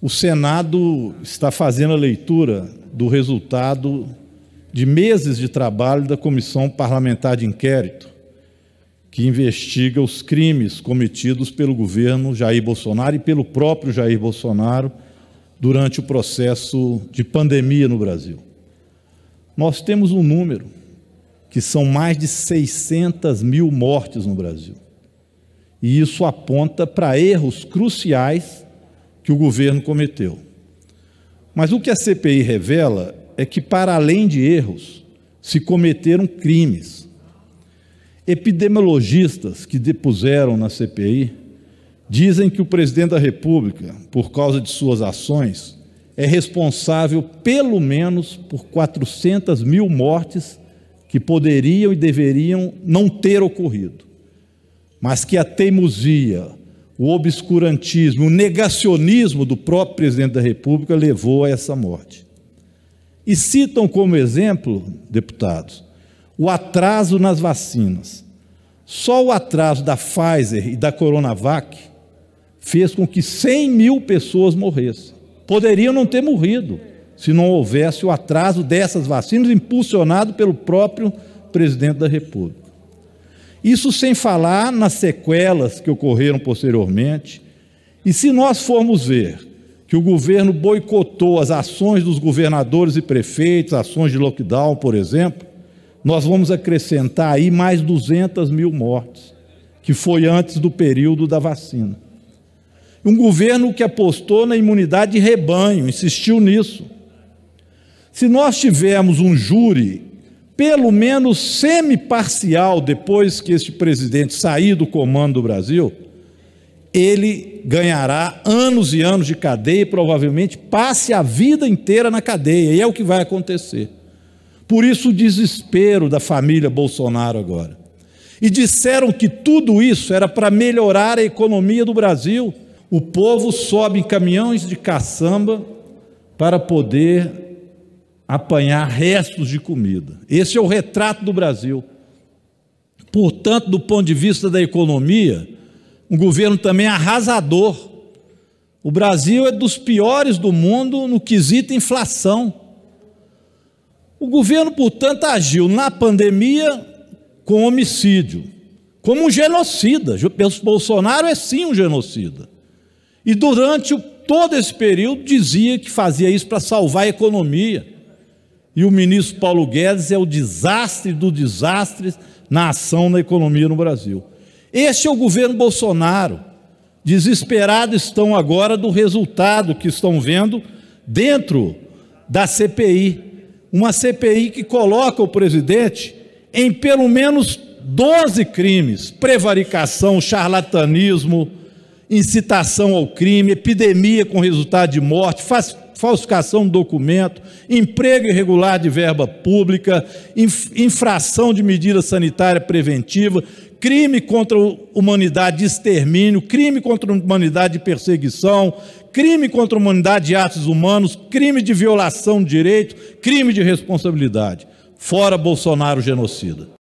O Senado está fazendo a leitura do resultado de meses de trabalho da Comissão Parlamentar de Inquérito, que investiga os crimes cometidos pelo governo Jair Bolsonaro e pelo próprio Jair Bolsonaro durante o processo de pandemia no Brasil. Nós temos um número que são mais de 600 mil mortes no Brasil. E isso aponta para erros cruciais que o governo cometeu. Mas o que a CPI revela é que, para além de erros, se cometeram crimes. Epidemiologistas que depuseram na CPI dizem que o presidente da República, por causa de suas ações, é responsável pelo menos por 400 mil mortes que poderiam e deveriam não ter ocorrido, mas que a teimosia, o obscurantismo, o negacionismo do próprio presidente da República levou a essa morte. E citam como exemplo, deputados, o atraso nas vacinas. Só o atraso da Pfizer e da Coronavac fez com que 100 mil pessoas morressem. Poderiam não ter morrido se não houvesse o atraso dessas vacinas, impulsionado pelo próprio presidente da República. Isso sem falar nas sequelas que ocorreram posteriormente. E se nós formos ver que o governo boicotou as ações dos governadores e prefeitos, ações de lockdown, por exemplo, nós vamos acrescentar aí mais 200 mil mortes, que foi antes do período da vacina. Um governo que apostou na imunidade de rebanho, insistiu nisso. Se nós tivermos um júri pelo menos semi-parcial, depois que este presidente sair do comando do Brasil, ele ganhará anos e anos de cadeia e provavelmente passe a vida inteira na cadeia, e é o que vai acontecer. Por isso o desespero da família Bolsonaro agora. E disseram que tudo isso era para melhorar a economia do Brasil. O povo sobe em caminhões de caçamba para poder apanhar restos de comida. Esse é o retrato do Brasil. Portanto, do ponto de vista da economia, um governo também arrasador. O Brasil é dos piores do mundo no quesito inflação. O governo, portanto, agiu na pandemia com homicídio, como um genocida. Bolsonaro é sim um genocida. E durante todo esse período dizia que fazia isso para salvar a economia e o ministro Paulo Guedes é o desastre do desastres na ação na economia no Brasil. Este é o governo Bolsonaro. Desesperados estão agora do resultado que estão vendo dentro da CPI. Uma CPI que coloca o presidente em pelo menos 12 crimes: prevaricação, charlatanismo, incitação ao crime, epidemia com resultado de morte, falsificação de documento, emprego irregular de verba pública, infração de medida sanitária preventiva, crime contra a humanidade de extermínio, crime contra a humanidade de perseguição, crime contra a humanidade de atos humanos, crime de violação de direito, crime de responsabilidade. Fora Bolsonaro genocida.